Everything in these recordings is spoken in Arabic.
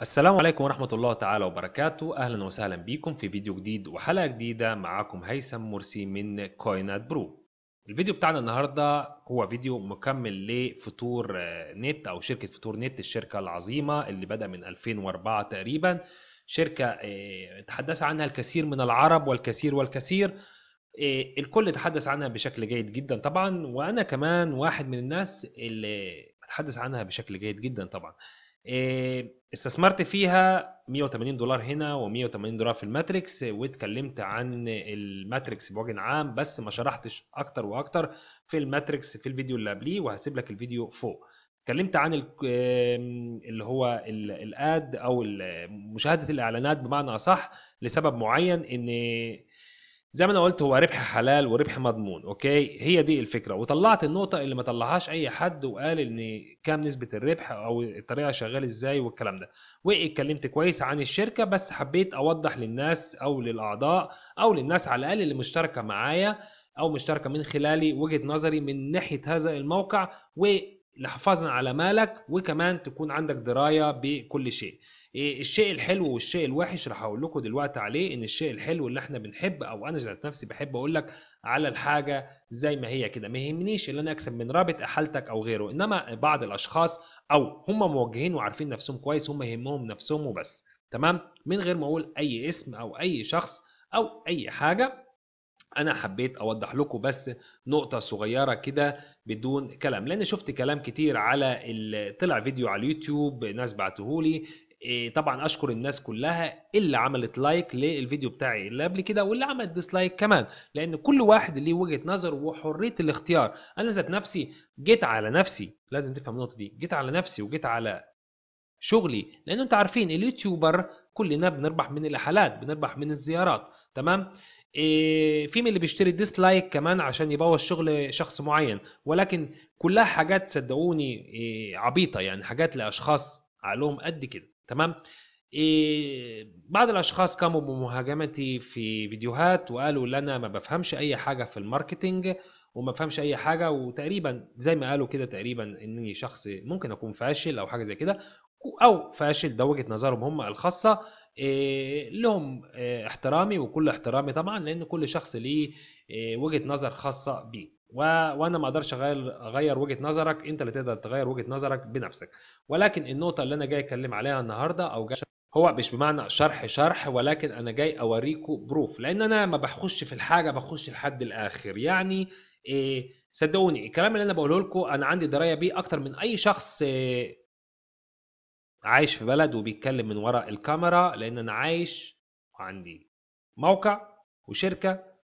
السلام عليكم ورحمة الله تعالى وبركاته أهلا وسهلا بكم في فيديو جديد وحلقة جديدة معاكم هيثم مرسي من كوينات برو الفيديو بتاعنا النهاردة هو فيديو مكمل لفطور آه، نت أو شركة فطور نت الشركة العظيمة اللي بدأ من 2004 تقريبا شركة آه، تحدث عنها الكثير من العرب والكثير والكثير آه، الكل تحدث عنها بشكل جيد جدا طبعا وأنا كمان واحد من الناس اللي بتحدث عنها بشكل جيد جدا طبعا آه، استثمرت فيها 180 دولار هنا و180 دولار في الماتريكس واتكلمت عن الماتريكس بوجه عام بس ما شرحتش اكتر واكتر في الماتريكس في الفيديو اللي قبليه وهسيب لك الفيديو فوق اتكلمت عن اللي هو الاد او مشاهده الاعلانات بمعنى اصح لسبب معين ان زي ما انا قلت هو ربح حلال وربح مضمون اوكي هي دي الفكره وطلعت النقطه اللي ما طلعهاش اي حد وقال ان كام نسبه الربح او الطريقه شغال ازاي والكلام ده واتكلمت كويس عن الشركه بس حبيت اوضح للناس او للاعضاء او للناس على الاقل اللي مشتركه معايا او مشتركه من خلالي وجهه نظري من ناحيه هذا الموقع و لحفاظنا على مالك وكمان تكون عندك درايه بكل شيء ايه الشيء الحلو والشيء الوحش راح اقول لكم دلوقتي عليه ان الشيء الحلو اللي احنا بنحب او انا ذات نفسي بحب اقول لك على الحاجه زي ما هي كده ما يهمنيش ان انا اكسب من رابط احالتك او غيره انما بعض الاشخاص او هم موجهين وعارفين نفسهم كويس هم يهمهم نفسهم وبس تمام من غير ما اقول اي اسم او اي شخص او اي حاجه انا حبيت اوضح لكم بس نقطه صغيره كده بدون كلام لان شفت كلام كتير على طلع فيديو على اليوتيوب ناس بعتهولي إيه، طبعا اشكر الناس كلها اللي عملت لايك للفيديو بتاعي اللي قبل كده واللي عملت ديسلايك كمان لان كل واحد ليه وجهه نظر وحريه الاختيار انا ذات نفسي جيت على نفسي لازم تفهم النقطه دي جيت على نفسي وجيت على شغلي لان انتوا عارفين اليوتيوبر كلنا بنربح من الحالات بنربح من الزيارات تمام إيه، في من اللي بيشتري ديسلايك كمان عشان يبوظ شغل شخص معين ولكن كلها حاجات صدقوني إيه، عبيطه يعني حاجات لاشخاص عقلهم قد كده تمام إيه بعض الاشخاص قاموا بمهاجمتي في فيديوهات وقالوا لنا ما بفهمش اي حاجه في الماركتينج وما بفهمش اي حاجه وتقريبا زي ما قالوا كده تقريبا اني شخص ممكن اكون فاشل او حاجه زي كده او فاشل ده وجهه نظرهم هم الخاصه إيه لهم إيه احترامي وكل احترامي طبعا لان كل شخص ليه إيه وجهه نظر خاصه بيه و... وانا ما اقدرش اغير اغير وجهه نظرك انت اللي تقدر تغير وجهه نظرك بنفسك ولكن النقطه اللي انا جاي اتكلم عليها النهارده او جاي هو مش بمعنى شرح شرح ولكن انا جاي اوريكم بروف لان انا ما بخش في الحاجه بخش لحد الاخر يعني إيه صدقوني الكلام اللي انا بقوله لكم انا عندي درايه بيه اكتر من اي شخص إيه عايش في بلد وبيتكلم من وراء الكاميرا لان انا عايش وعندي موقع وشركه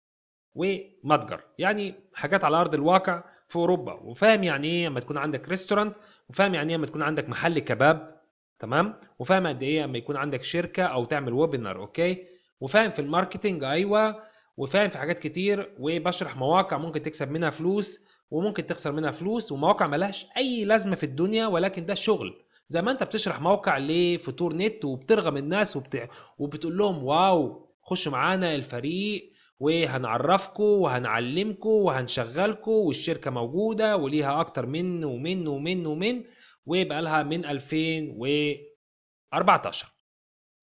ومتجر يعني حاجات على ارض الواقع في اوروبا وفاهم يعني ايه لما تكون عندك ريستورانت وفاهم يعني ايه لما تكون عندك محل كباب تمام وفاهم قد ايه لما يكون عندك شركه او تعمل ويبينار اوكي وفاهم في الماركتنج ايوه وفاهم في حاجات كتير وبشرح مواقع ممكن تكسب منها فلوس وممكن تخسر منها فلوس ومواقع ملهاش اي لازمه في الدنيا ولكن ده شغل زي ما انت بتشرح موقع لفطور نت وبترغم الناس وبت... وبتقول لهم واو خشوا معانا الفريق وهنعرفكم وهنعلمكم وهنشغلكم والشركه موجوده وليها اكتر من ومن ومن ومن ويبقى لها من 2014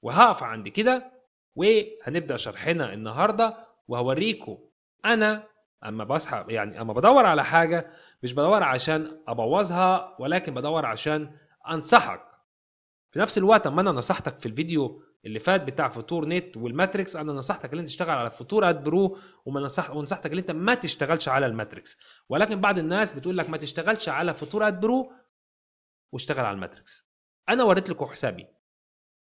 وهقف عند كده وهنبدا شرحنا النهارده وهوريكم انا اما بصحى يعني اما بدور على حاجه مش بدور عشان ابوظها ولكن بدور عشان انصحك في نفس الوقت اما انا نصحتك في الفيديو اللي فات بتاع فطور نت والماتريكس انا نصحتك ان انت تشتغل على فطور اد برو وما نصح ونصحتك ان انت ما تشتغلش على الماتريكس ولكن بعض الناس بتقول لك ما تشتغلش على فطور اد برو واشتغل على الماتريكس انا وريت لكم حسابي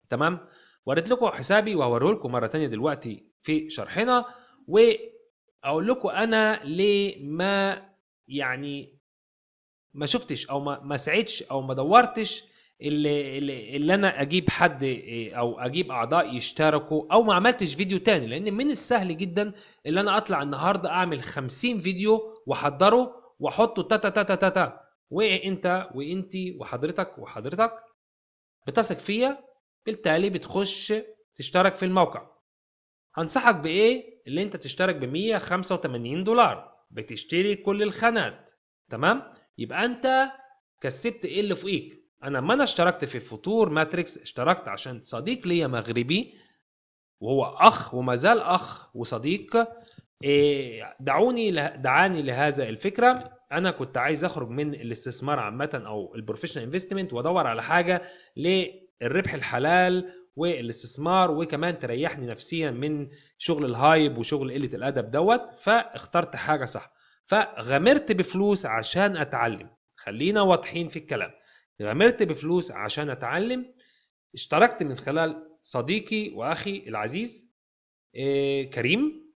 تمام وريت لكم حسابي وهوريه لكم مره ثانيه دلوقتي في شرحنا واقول لكم انا ليه ما يعني ما شفتش او ما سعيتش او ما دورتش اللي, اللي, اللي انا اجيب حد إيه، او اجيب اعضاء يشتركوا او ما عملتش فيديو تاني لان من السهل جدا اللي انا اطلع النهارده اعمل 50 فيديو واحضره واحطه تا تا, تا. وانت وانت وحضرتك وحضرتك بتثق فيا بالتالي بتخش تشترك في الموقع هنصحك بايه اللي انت تشترك ب 185 دولار بتشتري كل الخانات تمام يبقى انت كسبت ايه اللي فوقيك انا ما اشتركت في فطور ماتريكس اشتركت عشان صديق ليا مغربي وهو اخ وما زال اخ وصديق إيه، دعوني دعاني لهذا الفكره انا كنت عايز اخرج من الاستثمار عامه او البروفيشنال انفستمنت وادور على حاجه للربح الحلال والاستثمار وكمان تريحني نفسيا من شغل الهايب وشغل قله الادب دوت فاخترت حاجه صح فغامرت بفلوس عشان اتعلم خلينا واضحين في الكلام يبقى عملت بفلوس عشان اتعلم اشتركت من خلال صديقي واخي العزيز آه، كريم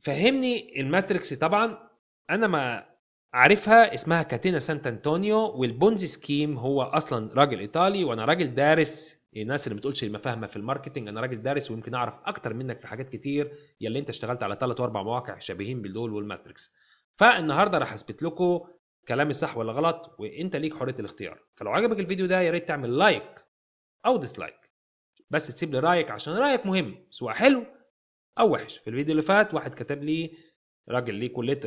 فهمني الماتريكس طبعا انا ما عارفها اسمها كاتينا سانت انطونيو والبونزي سكيم هو اصلا راجل ايطالي وانا راجل دارس إيه، الناس اللي بتقولش ما فاهمه في الماركتنج انا راجل دارس ويمكن اعرف اكتر منك في حاجات كتير يلي انت اشتغلت على ثلاث واربع مواقع شبيهين بدول والماتريكس فالنهارده راح اثبت لكم كلامي صح ولا غلط وانت ليك حريه الاختيار فلو عجبك الفيديو ده يا ريت تعمل لايك او ديسلايك بس تسيب لي رايك عشان رايك مهم سواء حلو او وحش في الفيديو اللي فات واحد كتب لي راجل ليه كليه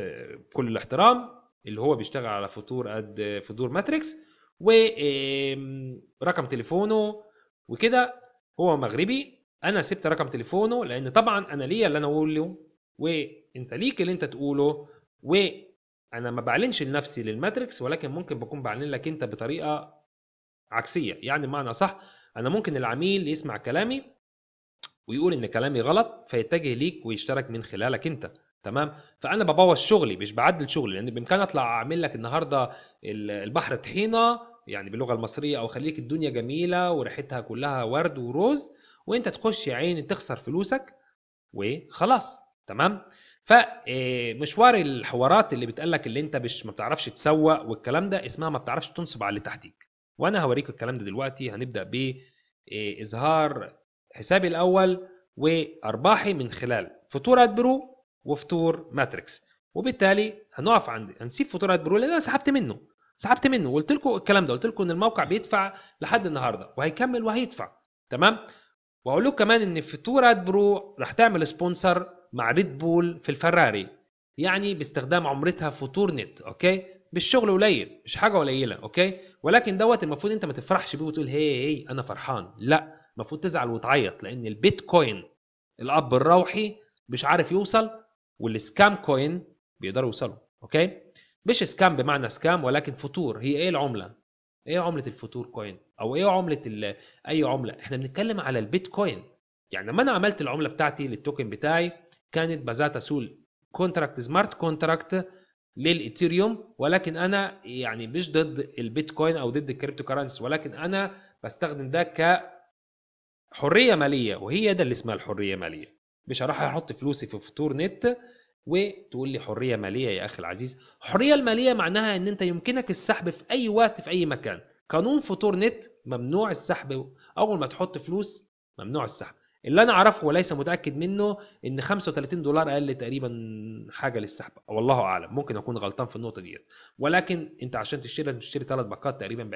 كل الاحترام اللي هو بيشتغل على فطور قد فطور ماتريكس ورقم تليفونه وكده هو مغربي انا سبت رقم تليفونه لان طبعا انا ليا اللي انا اقوله وانت ليك اللي انت تقوله و انا ما بعلنش لنفسي للماتريكس ولكن ممكن بكون بعلن لك انت بطريقه عكسيه يعني معنى صح انا ممكن العميل يسمع كلامي ويقول ان كلامي غلط فيتجه ليك ويشترك من خلالك انت تمام فانا ببوظ شغلي مش بعدل شغلي لان يعني بامكاني اطلع اعمل لك النهارده البحر طحينه يعني باللغه المصريه او خليك الدنيا جميله وريحتها كلها ورد وروز وانت تخش يا عيني تخسر فلوسك وخلاص تمام فمشوار آه، الحوارات اللي لك اللي انت مش ما بتعرفش تسوق والكلام ده اسمها ما بتعرفش تنصب على اللي تحتيك وانا هوريك الكلام ده دلوقتي هنبدا باظهار اظهار حسابي الاول وارباحي من خلال فاتوره برو وفطور ماتريكس وبالتالي هنقف عند هنسيب فاتوره برو لان انا سحبت منه سحبت منه وقلت لكم الكلام ده قلت لكم ان الموقع بيدفع لحد النهارده وهيكمل وهيدفع تمام وهقول لكم كمان ان في تو راد برو رح تعمل سبونسر مع ريد بول في الفراري يعني باستخدام عمرتها فوتور نت اوكي مش شغل قليل مش حاجه قليله اوكي ولكن دوت المفروض انت ما تفرحش بيه وتقول هي هي انا فرحان لا المفروض تزعل وتعيط لان البيتكوين الاب الروحي مش عارف يوصل والسكام كوين بيقدروا يوصلوا اوكي مش سكام بمعنى سكام ولكن فطور هي ايه العمله ايه عمله الفوتور كوين او ايه عمله اي عمله احنا بنتكلم على البيتكوين يعني لما انا عملت العمله بتاعتي للتوكن بتاعي كانت بازاتا سول كونتراكت سمارت كونتراكت للايثيريوم ولكن انا يعني مش ضد البيتكوين او ضد الكريبتو كرنسي ولكن انا بستخدم ده ك حريه ماليه وهي ده اللي اسمها الحريه ماليه مش هروح احط فلوسي في فطور نت وتقول لي حريه ماليه يا اخي العزيز الحريه الماليه معناها ان انت يمكنك السحب في اي وقت في اي مكان قانون فطور نت ممنوع السحب اول ما تحط فلوس ممنوع السحب اللي انا اعرفه وليس متاكد منه ان 35 دولار اقل تقريبا حاجه للسحب والله اعلم ممكن اكون غلطان في النقطه ديت ولكن انت عشان تشتري لازم تشتري ثلاث باقات تقريبا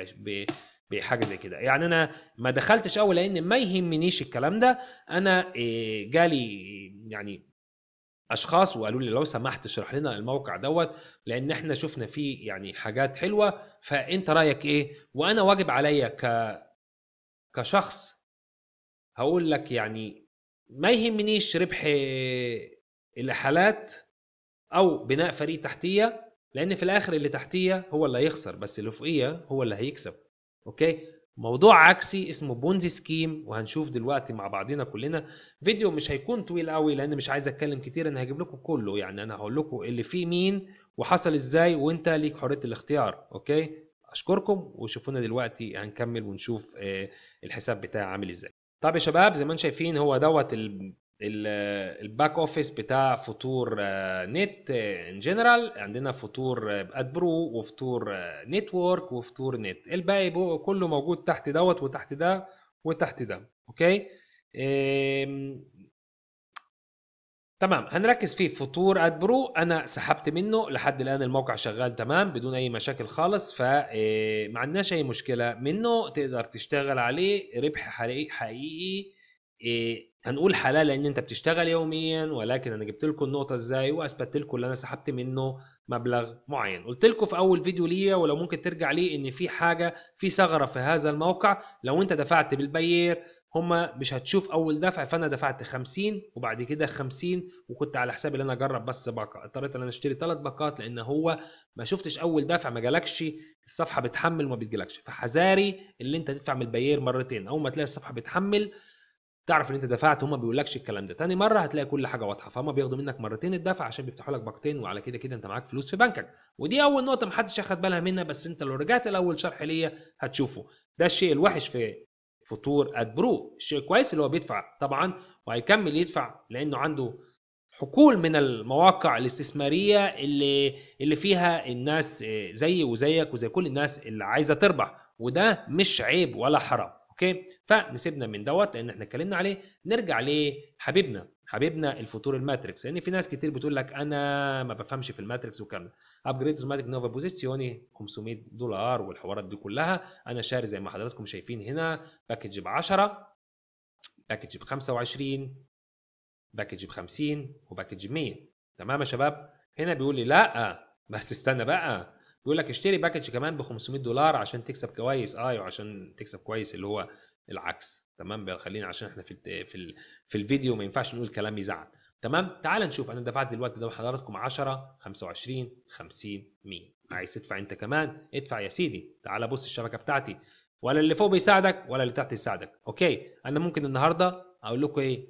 بحاجه زي كده يعني انا ما دخلتش قوي لان ما يهمنيش الكلام ده انا آه، جالي يعني اشخاص وقالوا لي لو سمحت اشرح لنا الموقع دوت لان احنا شفنا فيه يعني حاجات حلوه فانت رايك ايه وانا واجب عليا ك كشخص هقول لك يعني ما يهمنيش ربح الاحالات او بناء فريق تحتيه لان في الاخر اللي تحتيه هو اللي هيخسر بس اللي فوقيه هو اللي هيكسب اوكي موضوع عكسي اسمه بونزي سكيم وهنشوف دلوقتي مع بعضنا كلنا فيديو مش هيكون طويل قوي لان مش عايز اتكلم كتير انا هجيب لكم كله يعني انا هقول لكم اللي فيه مين وحصل ازاي وانت ليك حريه الاختيار اوكي اشكركم وشوفونا دلوقتي هنكمل ونشوف آه، الحساب بتاعي عامل ازاي طب يا شباب زي ما انتم شايفين هو دوت الباك اوفيس بتاع فطور نت ان جنرال عندنا فطور اد آه، برو وفطور نتورك آه، وفطور نت الباقي كله موجود تحت دوت وتحت ده وتحت ده اوكي تمام هنركز في فطور اد برو انا سحبت منه لحد الان الموقع شغال تمام بدون اي مشاكل خالص فما آه، عندناش اي مشكله منه تقدر تشتغل عليه ربح حقيقي إيه هنقول حلال لان انت بتشتغل يوميا ولكن انا جبت لكم النقطه ازاي واثبتت لكم ان انا سحبت منه مبلغ معين قلت لكم في اول فيديو ليا ولو ممكن ترجع ليه ان في حاجه في ثغره في هذا الموقع لو انت دفعت بالبير هما مش هتشوف اول دفع فانا دفعت 50 وبعد كده 50 وكنت على حسابي ان انا اجرب بس باقه اضطريت ان انا اشتري ثلاث باقات لان هو ما شفتش اول دفع ما جالكش الصفحه بتحمل وما بتجيلكش فحذاري اللي انت تدفع من البيير مرتين اول ما تلاقي الصفحه بتحمل تعرف ان انت دفعت هما بيقولكش الكلام ده تاني مره هتلاقي كل حاجه واضحه فهم بياخدوا منك مرتين الدفع عشان بيفتحوا لك باقتين وعلى كده كده انت معاك فلوس في بنكك ودي اول نقطه محدش اخد بالها منها بس انت لو رجعت الاول شرح ليا هتشوفه ده الشيء الوحش في فطور اد برو الشيء الكويس اللي هو بيدفع طبعا وهيكمل يدفع لانه عنده حقول من المواقع الاستثماريه اللي اللي فيها الناس زي وزيك وزي كل الناس اللي عايزه تربح وده مش عيب ولا حرام اوكي فنسيبنا من دوت لان احنا اتكلمنا عليه نرجع لحبيبنا حبيبنا الفطور الماتريكس لان يعني في ناس كتير بتقول لك انا ما بفهمش في الماتريكس والكلام ده ابجريد اوتوماتيك نوفا بوزيسيوني 500 دولار والحوارات دي كلها انا شاري زي ما حضراتكم شايفين هنا باكج ب 10 باكج ب 25 باكج ب 50 وباكج ب 100 تمام يا شباب هنا بيقول لي لا بس استنى بقى بيقول لك اشتري باكج كمان ب 500 دولار عشان تكسب كويس اي آه، وعشان تكسب كويس اللي هو العكس تمام خلينا عشان احنا في في في الفيديو ما ينفعش نقول كلام يزعل تمام تعال نشوف انا دفعت دلوقتي ده حضراتكم 10 25 50 100 عايز تدفع انت كمان ادفع يا سيدي تعال بص الشبكه بتاعتي ولا اللي فوق بيساعدك ولا اللي تحت يساعدك اوكي انا ممكن النهارده اقول لكم ايه,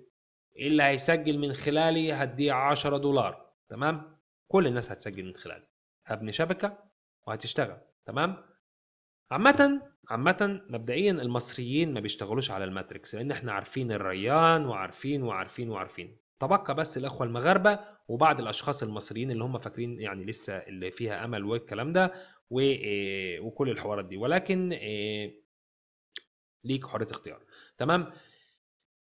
إيه اللي هيسجل من خلالي هديه 10 دولار تمام كل الناس هتسجل من خلالي هبني شبكه وهتشتغل تمام عامة عامة مبدئيا المصريين ما بيشتغلوش على الماتريكس لان احنا عارفين الريان وعارفين وعارفين وعارفين تبقى بس الاخوه المغاربه وبعض الاشخاص المصريين اللي هم فاكرين يعني لسه اللي فيها امل والكلام ده آه، وكل الحوارات دي ولكن آه، ليك حريه اختيار تمام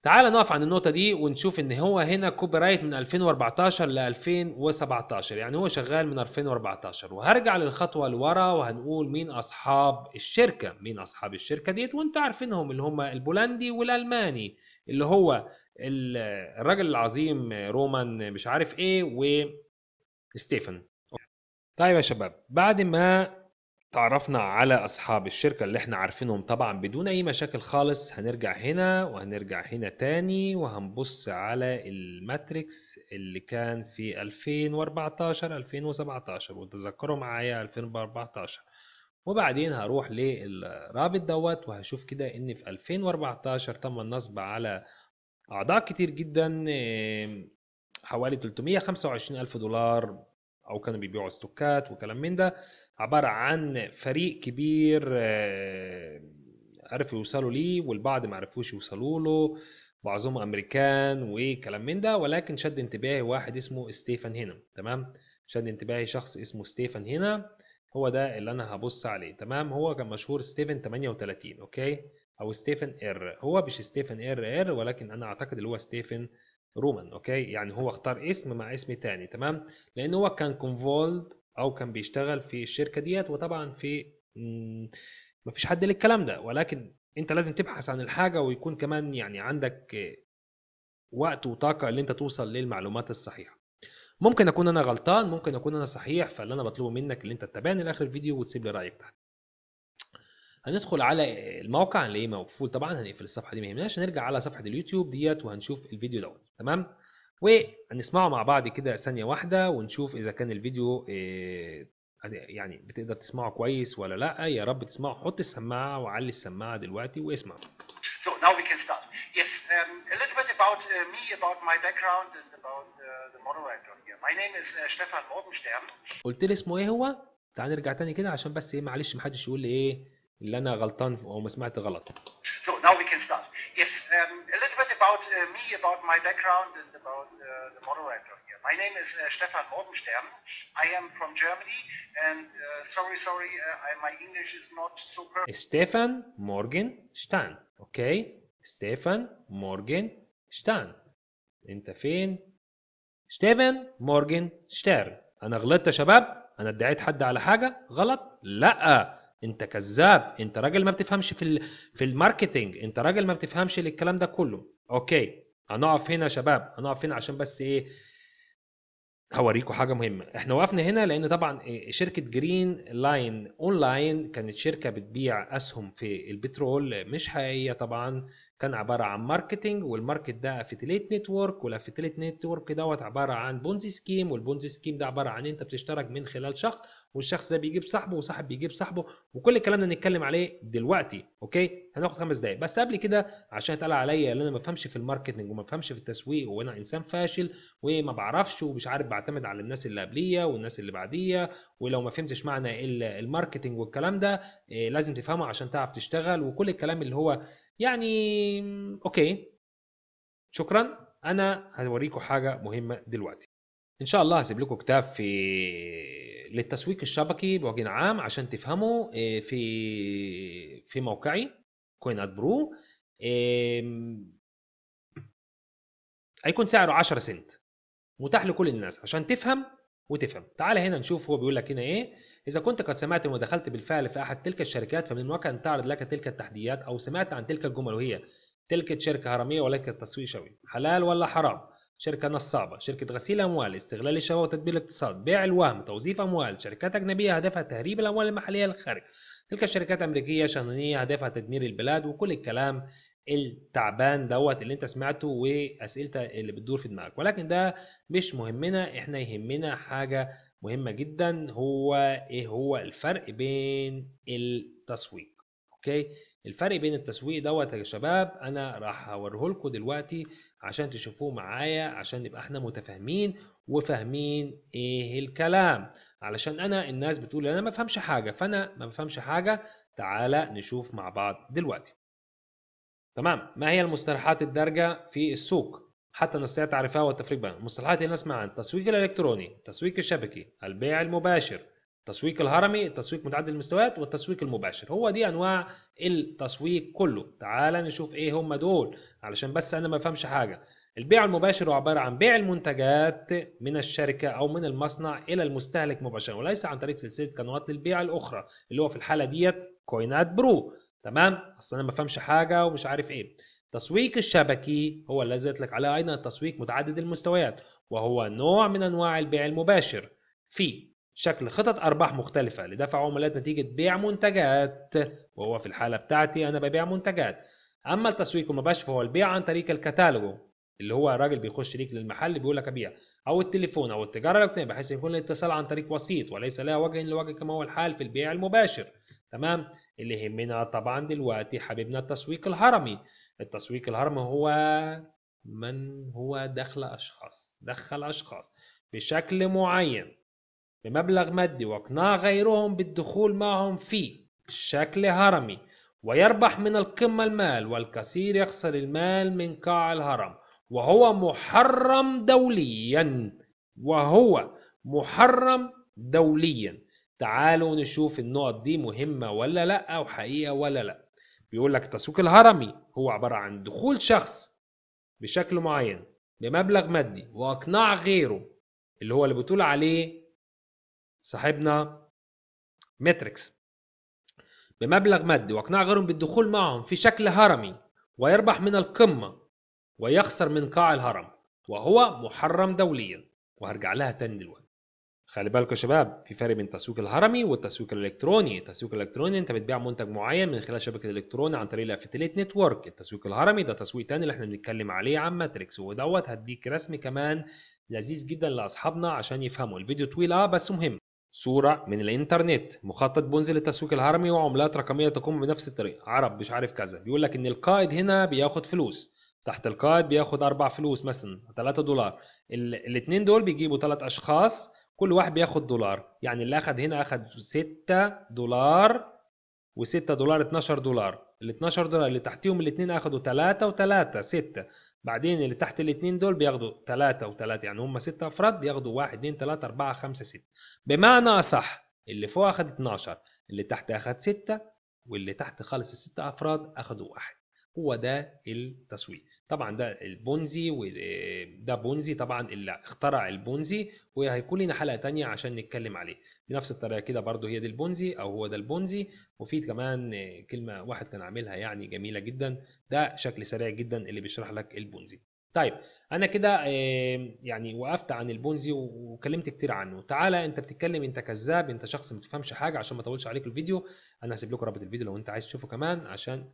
تعال نقف عند النقطة دي ونشوف إن هو هنا كوبي رايت من 2014 ل 2017 يعني هو شغال من 2014 وهرجع للخطوة لورا وهنقول مين أصحاب الشركة مين أصحاب الشركة ديت وأنت عارفينهم اللي هم البولندي والألماني اللي هو الراجل العظيم رومان مش عارف إيه وستيفن طيب يا شباب بعد ما تعرفنا على أصحاب الشركة اللي احنا عارفينهم طبعا بدون أي مشاكل خالص هنرجع هنا وهنرجع هنا تاني وهنبص على الماتريكس اللي كان في 2014 2017 وتذكروا معايا 2014 وبعدين هروح للرابط دوت وهشوف كده ان في 2014 تم النصب على أعضاء كتير جدا حوالي 325 ألف دولار أو كانوا بيبيعوا ستوكات وكلام من ده عبارة عن فريق كبير آه، عرفوا يوصلوا ليه والبعض ما عرفوش يوصلوا له بعضهم امريكان وكلام من ده ولكن شد انتباهي واحد اسمه ستيفن هنا تمام شد انتباهي شخص اسمه ستيفن هنا هو ده اللي انا هبص عليه تمام هو كان مشهور ستيفن 38 اوكي او ستيفن ار هو مش ستيفن ار ار ولكن انا اعتقد اللي هو ستيفن رومان اوكي يعني هو اختار اسم مع اسم تاني تمام لان هو كان كونفولد او كان بيشتغل في الشركه ديت وطبعا في مفيش حد للكلام ده ولكن انت لازم تبحث عن الحاجه ويكون كمان يعني عندك وقت وطاقه اللي انت توصل للمعلومات الصحيحه ممكن اكون انا غلطان ممكن اكون انا صحيح فاللي انا بطلبه منك اللي انت تتابعني لاخر الفيديو وتسيب لي رايك تحت هندخل على الموقع هنلاقيه مقفول طبعا هنقفل الصفحه دي ما يهمناش هنرجع على صفحه اليوتيوب ديت وهنشوف الفيديو دوت تمام ونسمعه مع بعض كده ثانية واحدة ونشوف إذا كان الفيديو آه، يعني بتقدر تسمعه كويس ولا لا يا رب تسمعه حط السماعة وعلي السماعة دلوقتي واسمع So now we can start. Yes, um, a little bit about uh, me, about my background and about uh, the moderator here. My name is uh, Stefan Morgenstern. قلت لي اسمه ايه هو؟ تعال نرجع تاني كده عشان بس ايه معلش محدش يقول لي ايه اللي انا غلطان او ما سمعت غلط. about uh, me, about my background, and about uh, the moderator here. My name is uh, Stefan Morgenstern. I am from Germany, and uh, sorry, sorry, uh, I, my English is not so perfect. Stefan Morgenstern, okay? Stefan Morgenstern. أنت فين؟ ستيفن مورجن مورجنشتيرن أنا غلطت يا شباب؟ أنا ادعيت حد على حاجة غلط؟ لأ انت كذاب انت راجل ما بتفهمش في في الماركتينج انت راجل ما بتفهمش الكلام ده كله اوكي هنقف هنا يا شباب هنقف هنا عشان بس ايه هوريكم حاجه مهمه احنا وقفنا هنا لان طبعا إيه، شركه جرين لاين اونلاين كانت شركه بتبيع اسهم في البترول مش حقيقيه طبعا كان عباره عن ماركتنج والماركت ده افيتليت نتورك والافيتليت نتورك دوت عباره عن بونزي سكيم والبونزي سكيم ده عباره عن انت بتشترك من خلال شخص والشخص ده بيجيب صاحبه وصاحب بيجيب صاحبه وكل الكلام ده نتكلم عليه دلوقتي اوكي هناخد خمس دقايق بس قبل كده عشان اتقال عليا ان انا ما بفهمش في الماركتنج وما بفهمش في التسويق وانا انسان فاشل وما بعرفش ومش عارف بعتمد على الناس اللي قبليه والناس اللي بعديه ولو ما فهمتش معنى الماركتنج والكلام ده آه، لازم تفهمه عشان تعرف تشتغل وكل الكلام اللي هو يعني اوكي شكرا انا هوريكم حاجه مهمه دلوقتي ان شاء الله هسيب لكم كتاب في للتسويق الشبكي بوجه عام عشان تفهموا آه، في في موقعي كوين اد برو هيكون سعره 10 سنت متاح لكل الناس عشان تفهم وتفهم تعال هنا نشوف هو بيقول لك هنا ايه إذا كنت قد سمعت ودخلت بالفعل في أحد تلك الشركات فمن الواقع أن تعرض لك تلك التحديات أو سمعت عن تلك الجمل وهي تلك شركة هرمية ولكن التسويق شوي حلال ولا حرام شركة نصابة شركة غسيل أموال استغلال الشباب وتدبير الاقتصاد بيع الوهم توظيف أموال شركات أجنبية هدفها تهريب الأموال المحلية للخارج تلك الشركات أمريكية شنانية هدفها تدمير البلاد وكل الكلام التعبان دوت اللي انت سمعته واسئلته اللي بتدور في دماغك ولكن ده مش مهمنا احنا يهمنا حاجه مهمة جدا هو ايه هو الفرق بين التسويق اوكي الفرق بين التسويق دوت يا شباب انا راح اوريه لكم دلوقتي عشان تشوفوه معايا عشان نبقى احنا متفاهمين وفاهمين ايه الكلام علشان انا الناس بتقول انا ما بفهمش حاجه فانا ما بفهمش حاجه تعالى نشوف مع بعض دلوقتي تمام ما هي المصطلحات الدارجه في السوق حتى نستطيع تعريفها والتفريق بينها المصطلحات اللي نسمع عن التسويق الالكتروني التسويق الشبكي البيع المباشر التسويق الهرمي التسويق متعدد المستويات والتسويق المباشر هو دي انواع التسويق كله تعال نشوف ايه هم دول علشان بس انا ما افهمش حاجه البيع المباشر هو عباره عن بيع المنتجات من الشركه او من المصنع الى المستهلك مباشره وليس عن طريق سلسله قنوات للبيع الاخرى اللي هو في الحاله ديت كوينات برو تمام اصل انا ما افهمش حاجه ومش عارف ايه تسويق الشبكي هو الذي يطلق عليه أيضا التسويق متعدد المستويات وهو نوع من أنواع البيع المباشر في شكل خطط أرباح مختلفة لدفع عملات نتيجة بيع منتجات وهو في الحالة بتاعتي أنا ببيع منتجات أما التسويق المباشر فهو البيع عن طريق الكتالوج اللي هو الراجل بيخش ليك للمحل بيقول لك أبيع أو التليفون أو التجارة الإلكترونية بحيث يكون الاتصال عن طريق وسيط وليس لها وجه لوجه كما هو الحال في البيع المباشر تمام اللي يهمنا طبعا دلوقتي حبيبنا التسويق الهرمي التسويق الهرم هو من هو دخل أشخاص دخل أشخاص بشكل معين بمبلغ مادي واقناع غيرهم بالدخول معهم في شكل هرمي ويربح من القمة المال والكثير يخسر المال من قاع الهرم وهو محرم دوليا وهو محرم دوليا تعالوا نشوف النقط دي مهمة ولا لأ أو حقيقة ولا لأ بيقول لك التسويق الهرمي هو عبارة عن دخول شخص بشكل معين بمبلغ مادي وإقناع غيره اللي هو اللي بتقول عليه صاحبنا ماتريكس بمبلغ مادي وإقناع غيرهم بالدخول معهم في شكل هرمي ويربح من القمة ويخسر من قاع الهرم وهو محرم دوليا وهرجع لها تاني دلوقتي خلي بالكم يا شباب في فرق بين التسويق الهرمي والتسويق الالكتروني التسويق الالكتروني انت بتبيع منتج معين من خلال شبكه الالكتروني عن طريق الافيتليت نتورك التسويق الهرمي ده تسويق تاني اللي احنا بنتكلم عليه عن ماتريكس ودوت هديك رسم كمان لذيذ جدا لاصحابنا عشان يفهموا الفيديو طويل اه بس مهم صورة من الإنترنت مخطط بنزل للتسويق الهرمي وعملات رقمية تقوم بنفس الطريقة عرب مش عارف كذا بيقول لك إن القائد هنا بياخد فلوس تحت القائد بياخد أربع فلوس مثلا 3 دولار الاثنين دول بيجيبوا ثلاث أشخاص كل واحد بياخد دولار يعني اللي اخد هنا اخد 6 دولار و6 دولار 12 دولار ال 12 دولار اللي تحتيهم الاثنين اخدوا 3 و3 6 بعدين اللي تحت الاثنين دول بياخدوا 3 و3 يعني هم 6 افراد بياخدوا 1 2 3 4 5 6 بمعنى اصح اللي فوق اخد 12 اللي تحت اخد 6 واللي تحت خالص الست افراد اخدوا 1 هو ده التسويق طبعا ده البونزي وده بونزي طبعا اللي اخترع البونزي وهيكون لنا حلقه ثانيه عشان نتكلم عليه بنفس الطريقه كده برضو هي دي البونزي او هو ده البونزي وفي كمان آه، كلمه واحد كان عاملها يعني جميله جدا ده شكل سريع جدا اللي بيشرح لك البونزي طيب انا كده آه، يعني وقفت عن البونزي وكلمت كتير عنه تعالى انت بتتكلم انت كذاب انت شخص ما تفهمش حاجه عشان ما اطولش عليك الفيديو انا هسيب لكم رابط الفيديو لو انت عايز تشوفه كمان عشان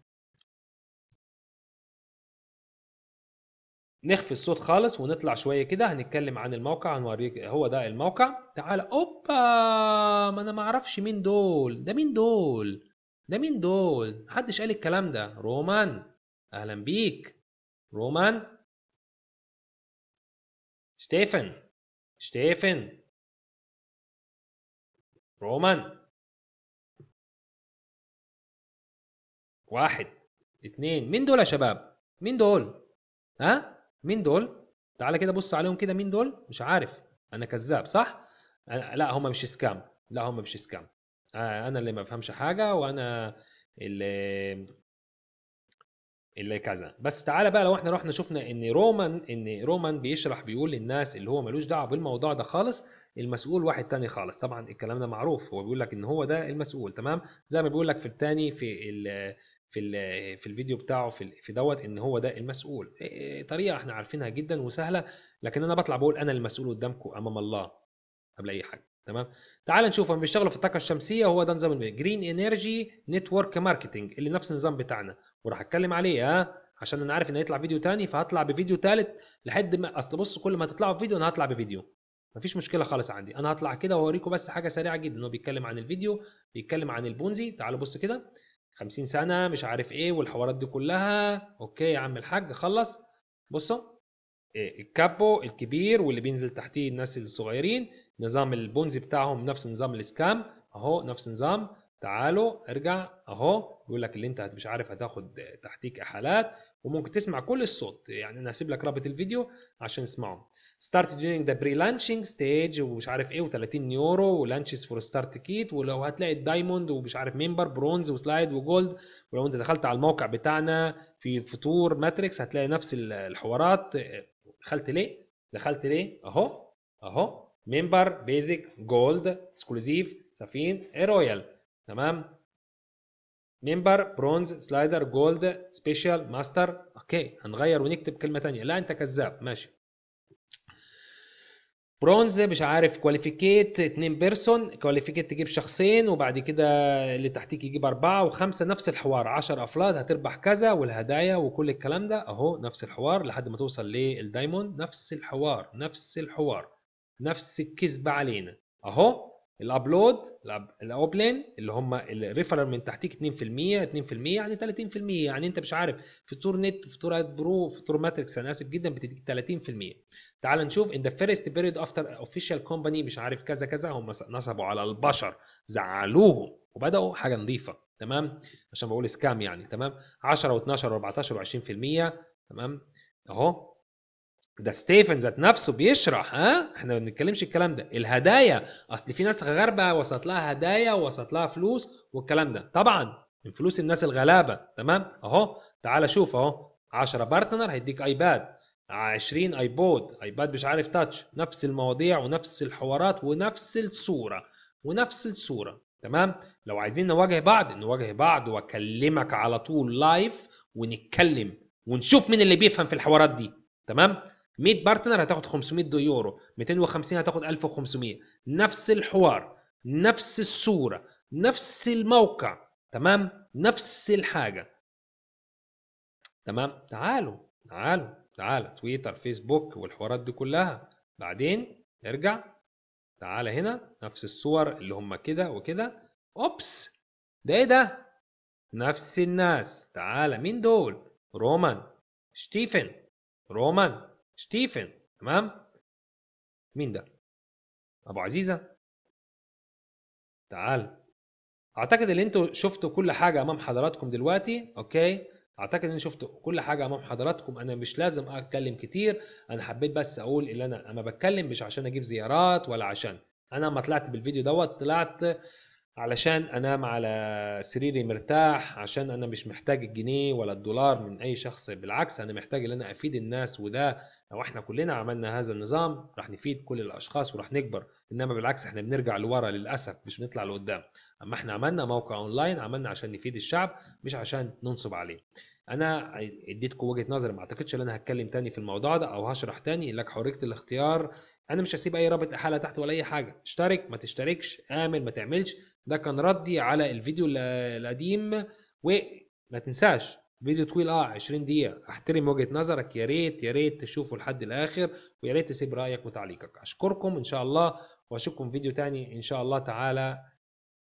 نخفي الصوت خالص ونطلع شويه كده هنتكلم عن الموقع هنوريك هو ده الموقع تعال اوبا ما انا ما اعرفش مين دول ده مين دول ده مين دول محدش قال الكلام ده رومان اهلا بيك رومان ستيفن ستيفن رومان واحد اتنين مين دول يا شباب مين دول ها مين دول تعالى كده بص عليهم كده مين دول مش عارف انا كذاب صح لا هم مش سكام لا هم مش سكام آه، انا اللي ما بفهمش حاجه وانا اللي اللي كذا بس تعالى بقى لو احنا رحنا شفنا ان رومان ان رومان بيشرح بيقول للناس اللي هو ملوش دعوه بالموضوع ده خالص المسؤول واحد تاني خالص طبعا الكلام ده معروف هو بيقول لك ان هو ده المسؤول تمام زي ما بيقول لك في التاني في في في الفيديو بتاعه في في دوت ان هو ده المسؤول إيه، إيه، طريقه احنا عارفينها جدا وسهله لكن انا بطلع بقول انا المسؤول قدامكم امام الله قبل اي حاجه تمام تعال نشوف هم بيشتغلوا في الطاقه الشمسيه هو ده نظام جرين انرجي نتورك ماركتنج اللي نفس النظام بتاعنا وراح اتكلم عليه ها عشان انا عارف ان هيطلع فيديو تاني فهطلع بفيديو ثالث لحد ما اصل بص كل ما في فيديو انا هطلع بفيديو مفيش مشكله خالص عندي انا هطلع كده واوريكم بس حاجه سريعه جدا هو بيتكلم عن الفيديو بيتكلم عن البونزي تعالوا بص كده 50 سنه مش عارف ايه والحوارات دي كلها اوكي يا عم الحاج خلص بصوا إيه، الكابو الكبير واللي بينزل تحتيه الناس الصغيرين نظام البونزي بتاعهم نفس نظام الاسكام اهو نفس نظام تعالوا ارجع اهو بيقول لك اللي انت مش عارف هتاخد تحتيك احالات وممكن تسمع كل الصوت يعني انا هسيب لك رابط الفيديو عشان تسمعه ستارت دورينج ذا بري لانشينج ستيج ومش عارف ايه و30 يورو ولانشز فور ستارت كيت ولو هتلاقي الدايموند ومش عارف ممبر برونز وسلايد وجولد ولو انت دخلت على الموقع بتاعنا في فطور ماتريكس هتلاقي نفس الحوارات دخلت ليه؟ دخلت ليه؟ اهو اهو ممبر بيزك جولد اكسكلوزيف سفين رويال تمام ممبر برونز سلايدر جولد سبيشال ماستر اوكي هنغير ونكتب كلمه ثانيه لا انت كذاب ماشي برونز مش عارف كواليفيكيت اتنين بيرسون كواليفيكيت تجيب شخصين وبعد كده اللي تحتيك يجيب أربعة وخمسة نفس الحوار عشر أفراد هتربح كذا والهدايا وكل الكلام ده أهو نفس الحوار لحد ما توصل للدايموند نفس الحوار نفس الحوار نفس الكذبة علينا أهو الابلود الاوبلين اللي هم الريفرال من تحتيك 2% 2% يعني 30% يعني انت مش عارف فطور نت فطور اد برو فطور ماتريكس انا اسف جدا بتديك 30% تعال نشوف ان ذا فيرست بيريد افتر اوفيشال كومباني مش عارف كذا كذا هم نصبوا على البشر زعلوهم وبداوا حاجه نظيفه تمام عشان بقول سكام يعني تمام 10 و12 و14 و20% تمام اهو ده ستيفن ذات نفسه بيشرح ها احنا ما بنتكلمش الكلام ده الهدايا اصل في ناس غربة وصلت لها هدايا ووصلت لها فلوس والكلام ده طبعا من فلوس الناس الغلابة تمام اهو تعال شوف اهو 10 بارتنر هيديك ايباد 20 ايبود ايباد مش عارف تاتش نفس المواضيع ونفس الحوارات ونفس الصورة ونفس الصورة تمام لو عايزين نواجه بعض نواجه بعض واكلمك على طول لايف ونتكلم ونشوف مين اللي بيفهم في الحوارات دي تمام 100 بارتنر هتاخد 500 يورو 250 هتاخد 1500 نفس الحوار نفس الصوره نفس الموقع تمام نفس الحاجه تمام تعالوا تعالوا تعالى تويتر فيسبوك والحوارات دي كلها بعدين ارجع تعالى هنا نفس الصور اللي هم كده وكده اوبس ده ايه ده نفس الناس تعالى مين دول رومان ستيفن رومان ستيفن تمام مين ده ابو عزيزه تعال اعتقد ان انتوا شفتوا كل حاجه امام حضراتكم دلوقتي اوكي اعتقد ان شفتوا كل حاجه امام حضراتكم انا مش لازم اتكلم كتير انا حبيت بس اقول ان انا اما بتكلم مش عشان اجيب زيارات ولا عشان انا ما طلعت بالفيديو دوت طلعت علشان انام على سريري مرتاح عشان انا مش محتاج الجنيه ولا الدولار من اي شخص بالعكس انا محتاج ان انا افيد الناس وده لو احنا كلنا عملنا هذا النظام راح نفيد كل الاشخاص وراح نكبر انما بالعكس احنا بنرجع لورا للاسف مش بنطلع لقدام اما احنا عملنا موقع اونلاين عملنا عشان نفيد الشعب مش عشان ننصب عليه انا اديتكم وجهه نظر ما اعتقدش ان انا هتكلم تاني في الموضوع ده او هشرح تاني لك حريه الاختيار انا مش هسيب اي رابط احاله تحت ولا اي حاجه اشترك ما تشتركش اعمل ما تعملش ده كان ردي على الفيديو القديم وما تنساش فيديو طويل اه 20 دقيقة احترم وجهة نظرك يا ريت يا ريت تشوفه لحد الاخر ويا ريت تسيب رأيك وتعليقك اشكركم ان شاء الله واشوفكم فيديو تاني ان شاء الله تعالى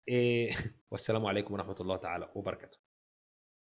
إيه والسلام عليكم ورحمة الله تعالى وبركاته